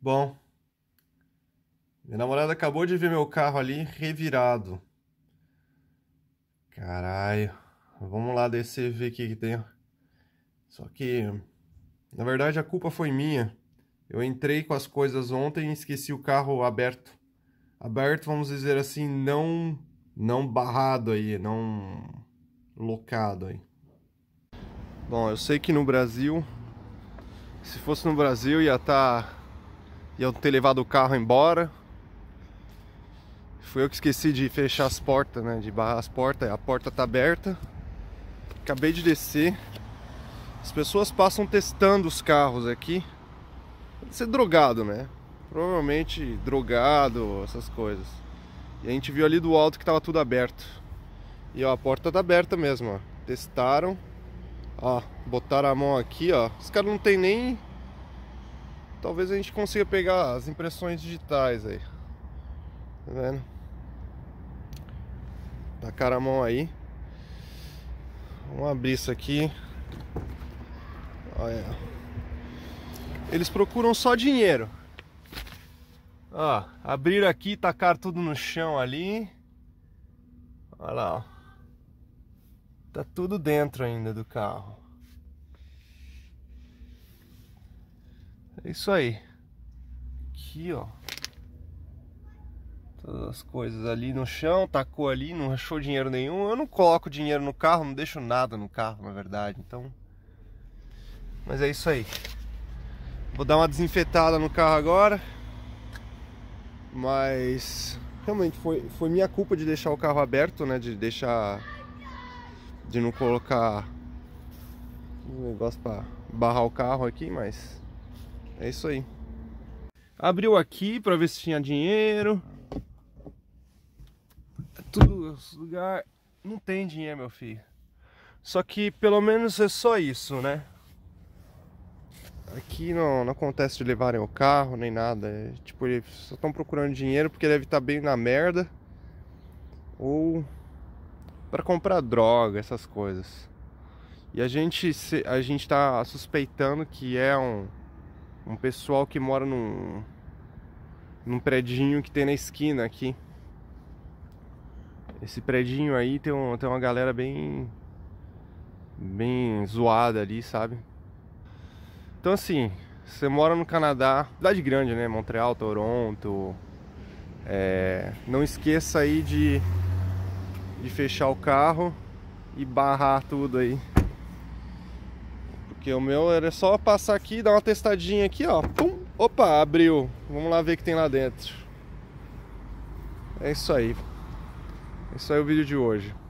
Bom, minha namorada acabou de ver meu carro ali revirado. Caralho. Vamos lá descer e ver o que, que tem. Só que, na verdade, a culpa foi minha. Eu entrei com as coisas ontem e esqueci o carro aberto. Aberto, vamos dizer assim, não, não barrado aí, não locado aí. Bom, eu sei que no Brasil, se fosse no Brasil ia estar... Tá iam ter levado o carro embora. Fui eu que esqueci de fechar as portas, né? De barrar as portas. A porta tá aberta. Acabei de descer. As pessoas passam testando os carros aqui. Pode ser drogado, né? Provavelmente drogado, essas coisas. E a gente viu ali do alto que tava tudo aberto. E ó, a porta tá aberta mesmo, ó. Testaram. Ó, botaram a mão aqui, ó. Os caras não tem nem Talvez a gente consiga pegar as impressões digitais aí. Tá vendo? Tá cara a mão aí. Vamos abrir isso aqui. Olha. Eles procuram só dinheiro. Ó, abrir aqui, tacar tudo no chão ali. Olha lá, ó. Tá tudo dentro ainda do carro. É isso aí. Aqui, ó. Todas as coisas ali no chão, tacou ali, não achou dinheiro nenhum. Eu não coloco dinheiro no carro, não deixo nada no carro, na verdade. Então. Mas é isso aí. Vou dar uma desinfetada no carro agora. Mas realmente foi, foi minha culpa de deixar o carro aberto, né? De deixar. De não colocar um negócio para barrar o carro aqui, mas é isso aí. Abriu aqui para ver se tinha dinheiro. É tudo lugar não tem dinheiro, meu filho. Só que pelo menos é só isso, né? Aqui não, não acontece de levarem o carro nem nada. É, tipo, eles só estão procurando dinheiro porque deve estar tá bem na merda. Ou para comprar droga, essas coisas. E a gente, a gente tá suspeitando que é um, um pessoal que mora num, num predinho que tem na esquina aqui. Esse predinho aí tem, um, tem uma galera bem. bem zoada ali, sabe? Então assim, você mora no Canadá, cidade grande, né? Montreal, Toronto. É, não esqueça aí de, de fechar o carro e barrar tudo aí. Porque o meu era só passar aqui, dar uma testadinha aqui, ó. Pum! Opa, abriu. Vamos lá ver o que tem lá dentro. É isso aí. É isso aí o vídeo de hoje.